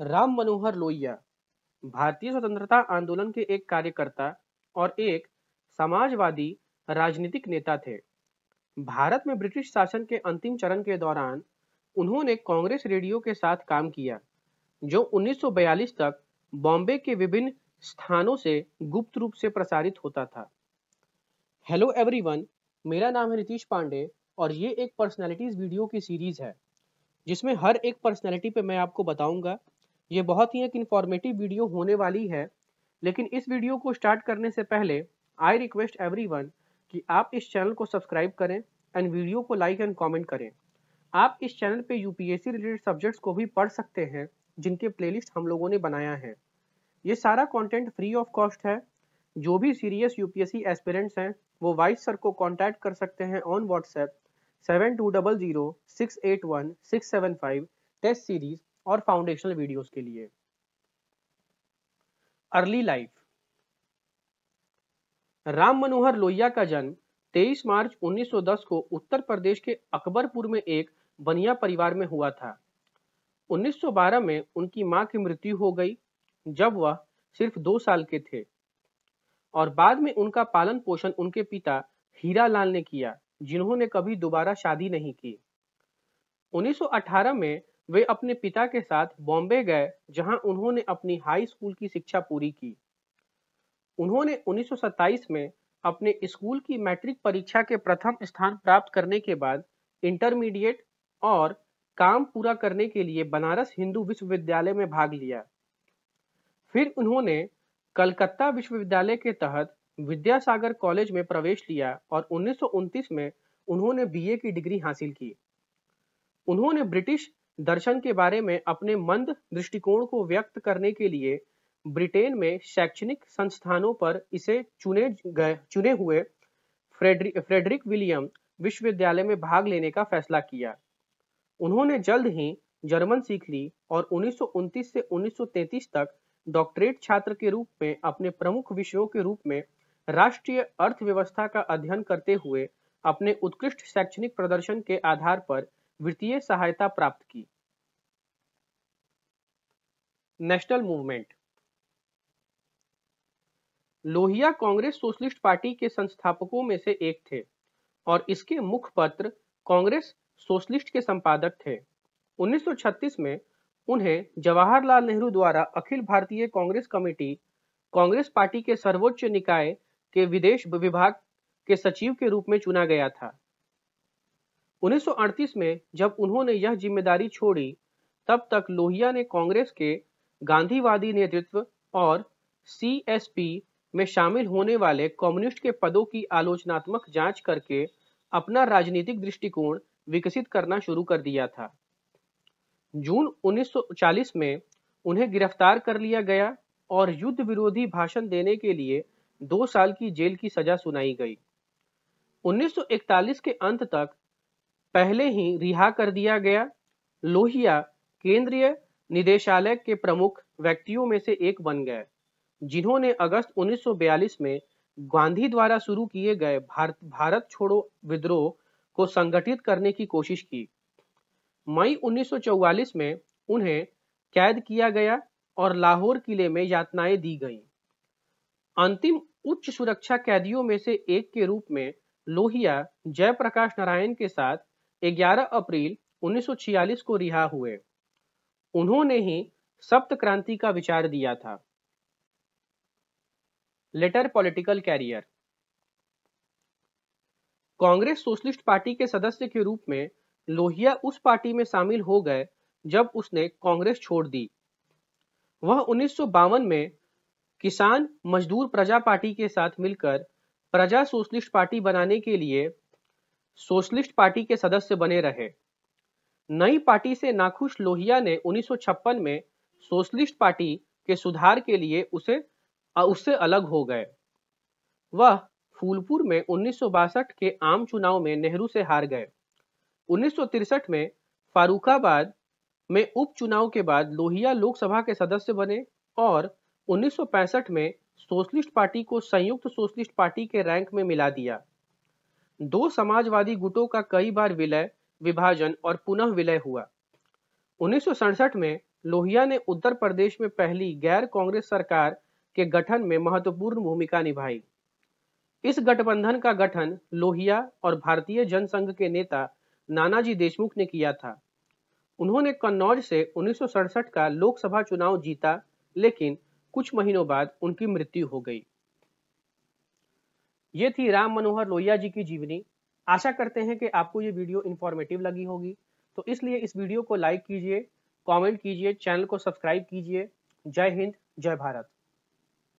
राम मनोहर लोहिया भारतीय स्वतंत्रता आंदोलन के एक कार्यकर्ता और एक समाजवादी राजनीतिक नेता थे भारत में ब्रिटिश शासन के अंतिम चरण के दौरान उन्होंने कांग्रेस रेडियो के साथ काम किया जो 1942 तक बॉम्बे के विभिन्न स्थानों से गुप्त रूप से प्रसारित होता था हेलो एवरीवन मेरा नाम है नीतीश पांडे और ये एक पर्सनालिटीज वीडियो की सीरीज है जिसमें हर एक पर्सनालिटी पे मैं आपको बताऊंगा ये बहुत ही एक इन्फॉर्मेटिव वीडियो होने वाली है लेकिन इस वीडियो को स्टार्ट करने से पहले आई रिक्वेस्ट एवरी कि आप इस चैनल को सब्सक्राइब करें एंड वीडियो को लाइक एंड कॉमेंट करें आप इस चैनल पे यूपीएससी रिलेटेड सब्जेक्ट्स को भी पढ़ सकते हैं जिनके प्ले हम लोगों ने बनाया है ये सारा कॉन्टेंट फ्री ऑफ कॉस्ट है जो भी सीरियस यू पी हैं वो वाइस सर को कॉन्टैक्ट कर सकते हैं on WhatsApp seven two double zero six eight one six seven five test series और फाउंडेशनल वीडियोस के लिए अर्ली लाइफ राम मनोहर लोहिया का जन्म 23 मार्च 1910 को उत्तर प्रदेश के अकबरपुर में एक बनिया परिवार में हुआ था 1912 में उनकी मां की मृत्यु हो गई जब वह सिर्फ दो साल के थे और बाद में उनका पालन पोषण उनके पिता हीरा लाल ने किया जिन्होंने कभी दोबारा शादी नहीं की 1918 में वे अपने पिता के साथ बॉम्बे गए जहां उन्होंने अपनी हाई स्कूल की शिक्षा पूरी की उन्होंने 1927 में अपने स्कूल की मैट्रिक परीक्षा के प्रथम स्थान प्राप्त करने के बाद इंटरमीडिएट और काम पूरा करने के लिए बनारस हिंदू विश्वविद्यालय में भाग लिया फिर उन्होंने कलकत्ता विश्वविद्यालय के तहत विद्यासागर कॉलेज में प्रवेश लिया और उन्नीस में उन्होंने बीए की डिग्री हासिल की उन्होंने ब्रिटिश दर्शन के बारे में अपने मंद दृष्टिकोण को व्यक्त करने के लिए ब्रिटेन में शैक्षणिक संस्थानों पर इसे चुने गए चुने हुए फ्रेडरिक फ्रेडरिक विलियम विश्वविद्यालय में भाग लेने का फैसला किया उन्होंने जल्द ही जर्मन सीख ली और उन्नीस से उन्नीस तक डॉक्टरेट छात्र के रूप में अपने प्रमुख विषयों के रूप में राष्ट्रीय अर्थव्यवस्था का अध्ययन करते हुए अपने उत्कृष्ट शैक्षणिक प्रदर्शन के आधार पर वित्तीय सहायता प्राप्त की national movement Lohia Congress socialist party के संस्थापकों में से एक थे और इसके मुखपत्र कांग्रेस सोशलिस्ट के संपादक थे 1936 में उन्हें जवाहरलाल नेहरू द्वारा अखिल भारतीय कांग्रेस कमेटी कांग्रेस पार्टी के सर्वोच्च निकाय के विदेश विभाग के सचिव के रूप में चुना गया था 1938 में जब उन्होंने यह जिम्मेदारी छोड़ी तब तक लोहिया ने कांग्रेस के गांधीवादी नेतृत्व और सीएसपी में शामिल होने वाले कम्युनिस्ट के पदों की आलोचनात्मक जांच करके अपना राजनीतिक दृष्टिकोण विकसित करना शुरू कर दिया था जून 1940 में उन्हें गिरफ्तार कर लिया गया और युद्ध विरोधी भाषण देने के लिए दो साल की जेल की सजा सुनाई गई 1941 के अंत तक पहले ही रिहा कर दिया गया लोहिया केंद्रीय निदेशालय के प्रमुख व्यक्तियों में से एक बन गए जिन्होंने अगस्त 1942 में गांधी द्वारा शुरू किए गए भारत भारत छोड़ो विद्रोह को संगठित करने की कोशिश की मई 1944 में उन्हें कैद किया गया और लाहौर किले में यातनाएं दी गईं। अंतिम उच्च सुरक्षा कैदियों में से एक के रूप में लोहिया जयप्रकाश नारायण के साथ 11 अप्रैल 1946 को रिहा हुए उन्होंने ही सप्त क्रांति का विचार दिया था later political career Congress socialist party के सदस्य के रूप में लोहिया उस पार्टी में शामिल हो गए जब उसने कांग्रेस छोड़ दी वह उन्नीस में किसान मजदूर प्रजा पार्टी के साथ मिलकर प्रजा सोशलिस्ट पार्टी बनाने के लिए सोशलिस्ट पार्टी के सदस्य बने रहे नई पार्टी से नाखुश लोहिया ने 1956 में सोशलिस्ट पार्टी के सुधार के लिए उसे उससे अलग हो गए वह फूलपुर में उन्नीस के आम चुनाव में नेहरू से हार गए उन्नीस में फारूखाबाद में उपचुनाव के बाद लोहिया लोकसभा के सदस्य बने और 1965 में सोशलिस्ट पार्टी को संयुक्त सोशलिस्ट पार्टी के रैंक में मिला दिया दो समाजवादी गुटों का कई बार विलय विभाजन और पुनः विलय हुआ उन्नीस में लोहिया ने उत्तर प्रदेश में पहली गैर कांग्रेस सरकार के गठन में महत्वपूर्ण भूमिका निभाई इस गठबंधन का गठन लोहिया और भारतीय जनसंघ के नेता नानाजी देशमुख ने किया था उन्होंने कन्नौज से उन्नीस का लोकसभा चुनाव जीता लेकिन कुछ महीनों बाद उनकी मृत्यु हो गई ये थी राम मनोहर लोहिया जी की जीवनी आशा करते हैं कि आपको ये वीडियो इन्फॉर्मेटिव लगी होगी तो इसलिए इस वीडियो को लाइक कीजिए कमेंट कीजिए चैनल को सब्सक्राइब कीजिए जय हिंद जय भारत